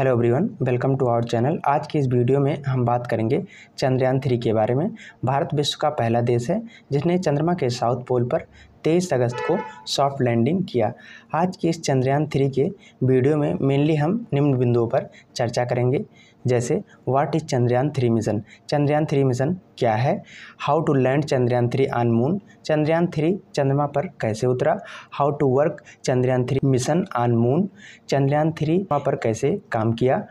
hello everyone welcome to our channel आज की इस वीडियो में हम बात करेंगे चंद्रयान थ्री के बारे में भारत विश्व का पहला देश है जिसने चंद्रमा के साउथ पोल पर तेईस अगस्त को सॉफ्ट लैंडिंग किया आज के इस चंद्रयान थ्री के वीडियो में मेनली हम निम्न बिंदुओं पर चर्चा करेंगे जैसे what is Chandrayaan three mission Chandrayaan three mission क्या है how to land Chandrayaan three on moon Chandrayaan three चंद्रमा पर कैसे उतरा how to work Chandrayaan three mission on moon Chandrayaan three पर कैसे काम किया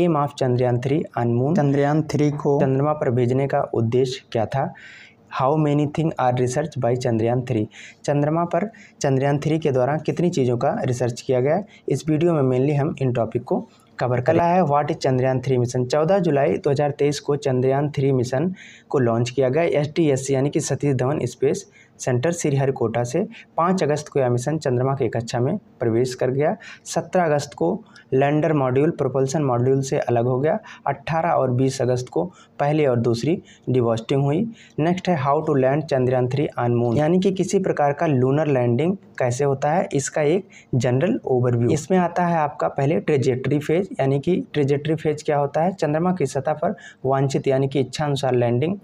aim of Chandrayaan three on moon Chandrayaan three को चंद्रमा पर भेजने का उद्देश्य क्या था how many thing are research by Chandrayaan three चंद्रमा पर चंद्रयान थ्री के दौरान कितनी चीज़ों का रिसर्च किया गया इस वीडियो में मेनली हम इन टॉपिक को कवर कला है what is Chandrayaan three mission चौदह जुलाई 2023 को चंद्रयान थ्री मिशन को लॉन्च किया गया एस यानी कि सतीश धवन स्पेस सेंटर श्रीहरिकोटा से पाँच अगस्त को यह मिशन चंद्रमा की कक्षा में प्रवेश कर गया सत्रह अगस्त को लैंडर मॉड्यूल प्रोपल्सन मॉड्यूल से अलग हो गया अट्ठारह और बीस अगस्त को पहली और दूसरी डिवॉस्टिंग हुई नेक्स्ट है how to land Chandrayaan three on moon यानी कि किसी प्रकार का लूनर लैंडिंग कैसे होता है इसका एक जनरल ओवरव्यू इसमें आता है आपका पहले ट्रेजेट्री फेज यानी कि ट्रेजेट्री फेज क्या होता है चंद्रमा की सतह पर वांछित यानी कि इच्छा अनुसार लैंडिंग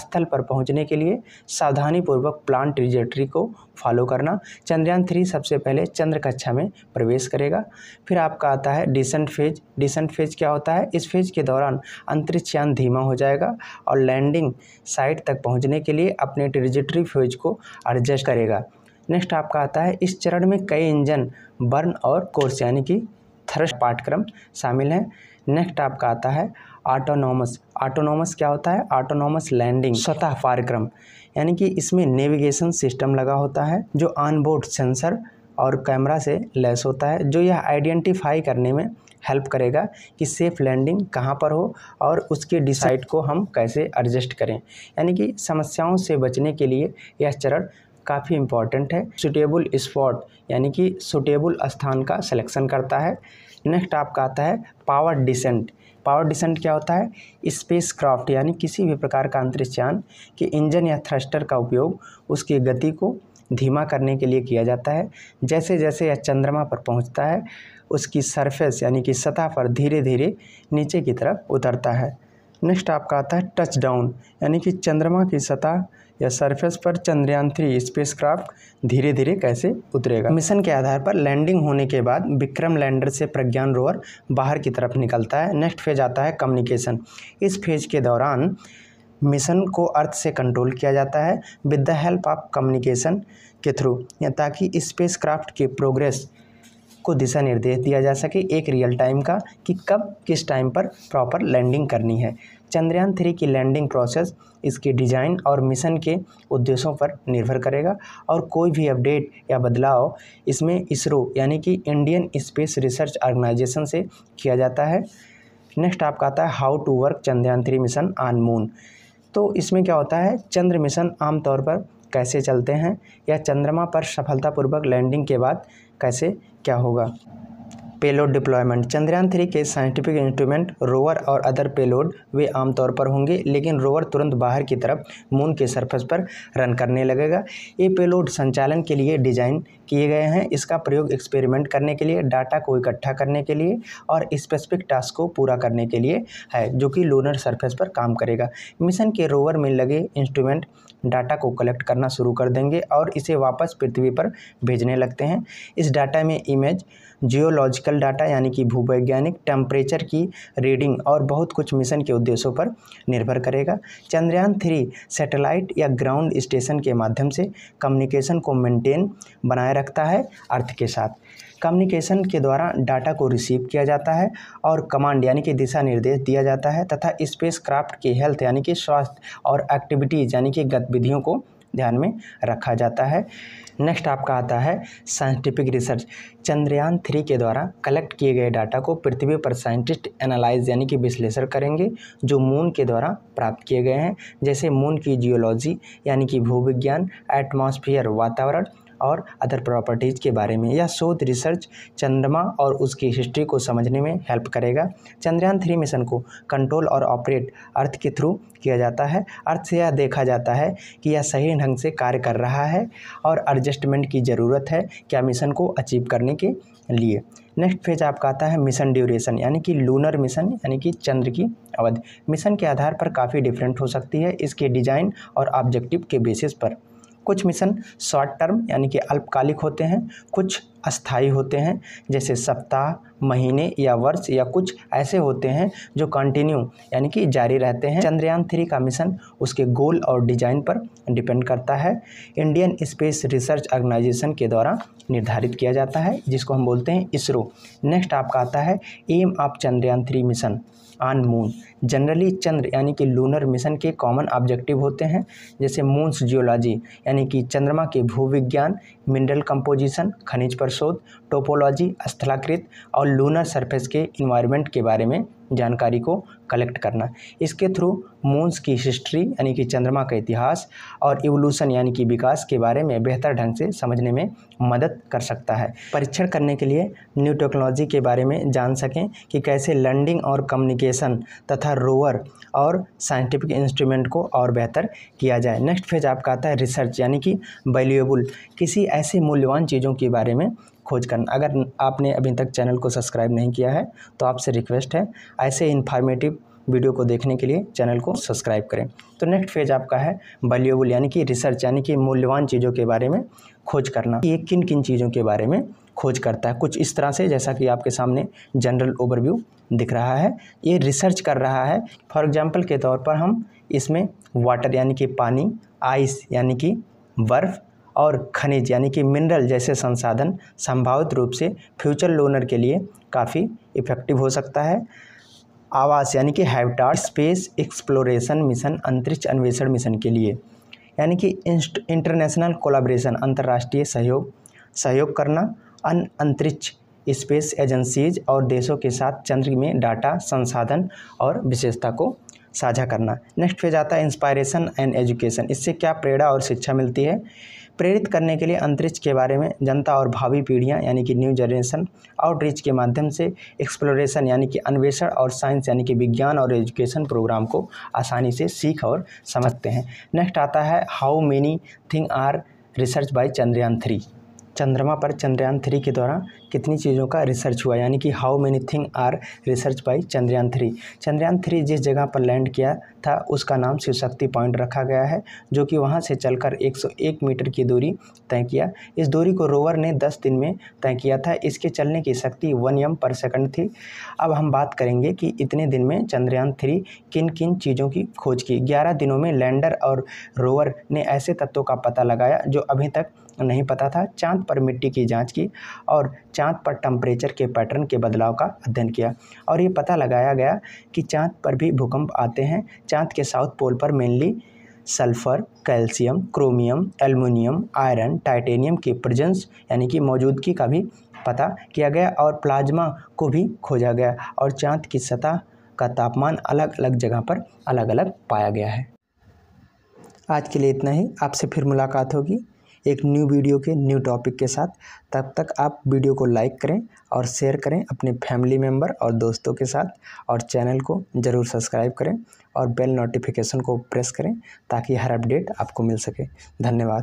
स्थल पर पहुंचने के लिए सावधानीपूर्वक प्लान ट्रिजेक्ट्री को फॉलो करना चंद्रयान थ्री सबसे पहले चंद्र कक्षा में प्रवेश करेगा फिर आपका आता है डिसेंट फेज डिसेंट फेज क्या होता है इस फेज के दौरान अंतरिक्षयान धीमा हो जाएगा और लैंडिंग साइट तक पहुंचने के लिए अपने ट्रिजेक्ट्री फेज को एडजस्ट करेगा नेक्स्ट आपका आता है इस चरण में कई इंजन बर्न और कोर्स यानी कि थ्रस्ट पाठ्यक्रम शामिल हैं नेक्स्ट आपका आता है ऑटोनॉमस ऑटोनॉमस क्या होता है ऑटोनॉमस लैंडिंग स्वतः कार्यक्रम यानी कि इसमें नेविगेशन सिस्टम लगा होता है जो ऑनबोर्ड सेंसर और कैमरा से लैस होता है जो यह आइडेंटिफाई करने में हेल्प करेगा कि सेफ़ लैंडिंग कहाँ पर हो और उसके डिसाइड को हम कैसे एडजस्ट करें यानी कि समस्याओं से बचने के लिए यह चरण काफ़ी इम्पॉर्टेंट है सुटेबल स्पॉट यानी कि सुटेबल स्थान का सिलेक्शन करता है नेक्स्ट आपका आता है पावर डिसेंट पावर डिसेंट क्या होता है स्पेस क्राफ्ट यानी किसी भी प्रकार का अंतरिक्ष यान के इंजन या थ्रस्टर का उपयोग उसकी गति को धीमा करने के लिए किया जाता है जैसे जैसे यह चंद्रमा पर पहुंचता है उसकी सरफेस यानी कि सतह पर धीरे धीरे नीचे की तरफ उतरता है नेक्स्ट आपका आता है टच डाउन यानी कि चंद्रमा की सतह या सरफेस पर चंद्रयान थ्री स्पेसक्राफ्ट धीरे धीरे कैसे उतरेगा मिशन के आधार पर लैंडिंग होने के बाद विक्रम लैंडर से प्रज्ञान रोवर बाहर की तरफ निकलता है नेक्स्ट फेज आता है कम्युनिकेशन इस फेज के दौरान मिशन को अर्थ से कंट्रोल किया जाता है with the help of communication के थ्रू ताकि स्पेसक्राफ्ट के प्रोग्रेस को दिशा निर्देश दिया जा सके एक रियल टाइम का कि कब किस टाइम पर प्रॉपर लैंडिंग करनी है चंद्रयान थ्री की लैंडिंग प्रोसेस इसके डिज़ाइन और मिशन के उद्देश्यों पर निर्भर करेगा और कोई भी अपडेट या बदलाव इसमें इसरो यानी कि इंडियन स्पेस रिसर्च ऑर्गेनाइजेशन से किया जाता है नेक्स्ट आपका आता है how to work Chandrayaan three mission on moon तो इसमें क्या होता है चंद्र मिशन आमतौर पर कैसे चलते हैं या चंद्रमा पर सफलतापूर्वक लैंडिंग के बाद कैसे क्या होगा पेलोड डिप्लॉयमेंट चंद्रयान थ्री के साइंटिफिक इंस्ट्रूमेंट रोवर और अदर पेलोड वे आमतौर पर होंगे लेकिन रोवर तुरंत बाहर की तरफ मून के सरफेस पर रन करने लगेगा ये पेलोड संचालन के लिए डिजाइन किए गए हैं इसका प्रयोग एक्सपेरिमेंट करने के लिए डाटा को इकट्ठा करने के लिए और स्पेसिफिक टास्क को पूरा करने के लिए है जो कि लोनर सरफेस पर काम करेगा मिशन के रोवर में लगे इंस्ट्रूमेंट डाटा को कलेक्ट करना शुरू कर देंगे और इसे वापस पृथ्वी पर भेजने लगते हैं इस डाटा में इमेज जियोलॉजिकल डाटा यानी कि भूवैज्ञानिक टेम्परेचर की रीडिंग और बहुत कुछ मिशन के उद्देश्यों पर निर्भर करेगा चंद्रयान थ्री सैटेलाइट या ग्राउंड स्टेशन के माध्यम से कम्युनिकेशन को मेंटेन बनाए रखता है अर्थ के साथ कम्युनिकेशन के द्वारा डाटा को रिसीव किया जाता है और कमांड यानी कि दिशा निर्देश दिया जाता है तथा स्पेस क्राफ्ट की हेल्थ यानी कि स्वास्थ्य और एक्टिविटीज़ यानी कि गतिविधियों को ध्यान में रखा जाता है नेक्स्ट आपका आता है साइंटिफिक रिसर्च चंद्रयान थ्री के द्वारा कलेक्ट किए गए डाटा को पृथ्वी पर साइंटिस्ट एनालाइज यानी कि विश्लेषण करेंगे जो मून के द्वारा प्राप्त किए गए हैं जैसे मून की जियोलॉजी यानी कि भूविज्ञान एटमॉस्फेयर वातावरण और अदर प्रॉपर्टीज़ के बारे में यह शोध रिसर्च चंद्रमा और उसकी हिस्ट्री को समझने में हेल्प करेगा चंद्रयान थ्री मिशन को कंट्रोल और ऑपरेट अर्थ के थ्रू किया जाता है अर्थ से यह देखा जाता है कि यह सही ढंग से कार्य कर रहा है और एडजस्टमेंट की ज़रूरत है क्या मिशन को अचीव करने के लिए नेक्स्ट फेज आपका आता है मिशन ड्यूरेशन यानी कि लूनर मिशन यानी कि चंद्र की अवधि मिशन के आधार पर काफ़ी डिफरेंट हो सकती है इसके डिज़ाइन और ऑब्जेक्टिव के बेसिस पर कुछ मिशन शॉर्ट टर्म यानी कि अल्पकालिक होते हैं कुछ अस्थाई होते हैं जैसे सप्ताह महीने या वर्ष या कुछ ऐसे होते हैं जो कंटिन्यू यानी कि जारी रहते हैं चंद्रयान थ्री का मिशन उसके गोल और डिजाइन पर डिपेंड करता है इंडियन स्पेस रिसर्च ऑर्गेनाइजेशन के द्वारा निर्धारित किया जाता है जिसको हम बोलते हैं इसरो नेक्स्ट आपका आता है aim of Chandrayaan three mission on moon generally चंद्र यानी कि लूनर मिशन के कॉमन ऑब्जेक्टिव होते हैं जैसे मून्स जियोलॉजी यानी कि चंद्रमा के भूविज्ञान मिनरल कंपोजिशन खनिज पर शोध टोपोलॉजी स्थलाकृत और लूनर सरफेस के इन्वायरमेंट के बारे में जानकारी को कलेक्ट करना इसके थ्रू मून्स की हिस्ट्री यानी कि चंद्रमा का इतिहास और इवोल्यूशन यानी कि विकास के बारे में बेहतर ढंग से समझने में मदद कर सकता है परीक्षण करने के लिए न्यू टेक्नोलॉजी के बारे में जान सकें कि कैसे लैंडिंग और कम्युनिकेशन तथा रोवर और साइंटिफिक इंस्ट्रूमेंट को और बेहतर किया जाए नेक्स्ट फेज आपका आता है रिसर्च यानी कि वैल्यूएबल किसी ऐसे मूल्यवान चीज़ों के बारे में खोज करना अगर आपने अभी तक चैनल को सब्सक्राइब नहीं किया है तो आपसे रिक्वेस्ट है ऐसे इन्फॉर्मेटिव वीडियो को देखने के लिए चैनल को सब्सक्राइब करें तो नेक्स्ट फेज आपका है वैल्यूबल यानी कि रिसर्च यानी कि मूल्यवान चीज़ों के बारे में खोज करना ये किन किन चीज़ों के बारे में खोज करता है कुछ इस तरह से जैसा कि आपके सामने जनरल ओवरव्यू दिख रहा है ये रिसर्च कर रहा है फॉर एग्जाम्पल के तौर पर हम इसमें वाटर यानी कि पानी आइस यानी कि बर्फ़ और खनिज यानी कि मिनरल जैसे संसाधन संभावित रूप से फ्यूचर लोनर के लिए काफ़ी इफेक्टिव हो सकता है आवास यानी कि हैबिटाट स्पेस एक्सप्लोरेशन मिशन अंतरिक्ष अन्वेषण मिशन के लिए यानी कि इंटरनेशनल कोलाब्रेशन अंतर्राष्ट्रीय सहयोग सहयोग करना अन अंतरिक्ष स्पेस एजेंसीज और देशों के साथ चंद्र में डाटा संसाधन और विशेषता को साझा करना नेक्स्ट फेज आता है इंस्पायरेशन एंड एजुकेशन इससे क्या प्रेरणा और शिक्षा मिलती है प्रेरित करने के लिए अंतरिक्ष के बारे में जनता और भावी पीढ़ियाँ यानी कि न्यू जनरेशन आउटरीच के माध्यम से एक्सप्लोरेशन यानी कि अन्वेषण और साइंस यानी कि विज्ञान और एजुकेशन प्रोग्राम को आसानी से सीख और समझते हैं नेक्स्ट आता है how many thing are research by Chandrayaan three चंद्रमा पर चंद्रयान थ्री के द्वारा कितनी चीज़ों का रिसर्च हुआ यानी कि how many thing are research by Chandrayaan three Chandrayaan three जिस जगह पर लैंड किया था उसका नाम शिव शक्ति पॉइंट रखा गया है जो कि वहाँ से चलकर 101 मीटर की दूरी तय किया इस दूरी को रोवर ने 10 दिन में तय किया था इसके चलने की शक्ति वन एम पर सेकंड थी अब हम बात करेंगे कि इतने दिन में चंद्रयान थ्री किन किन चीज़ों की खोज की ग्यारह दिनों में लैंडर और रोवर ने ऐसे तत्वों का पता लगाया जो अभी तक नहीं पता था चांद पर मिट्टी की जाँच की और चांद चाँद पर टम्परेचर के पैटर्न के बदलाव का अध्ययन किया और ये पता लगाया गया कि चाँद पर भी भूकंप आते हैं चाँद के साउथ पोल पर mainly sulphur calcium chromium aluminium iron titanium के प्रजेंस यानी कि मौजूदगी का भी पता किया गया और प्लाज्मा को भी खोजा गया और चाँद की सतह का तापमान अलग अलग जगह पर अलग अलग पाया गया है आज के लिए इतना ही आपसे फिर मुलाकात होगी एक न्यू वीडियो के न्यू टॉपिक के साथ तब तक आप वीडियो को लाइक करें और शेयर करें अपने फैमिली मेम्बर और दोस्तों के साथ और चैनल को ज़रूर सब्सक्राइब करें और बेल नोटिफिकेशन को प्रेस करें ताकि हर अपडेट आपको मिल सके धन्यवाद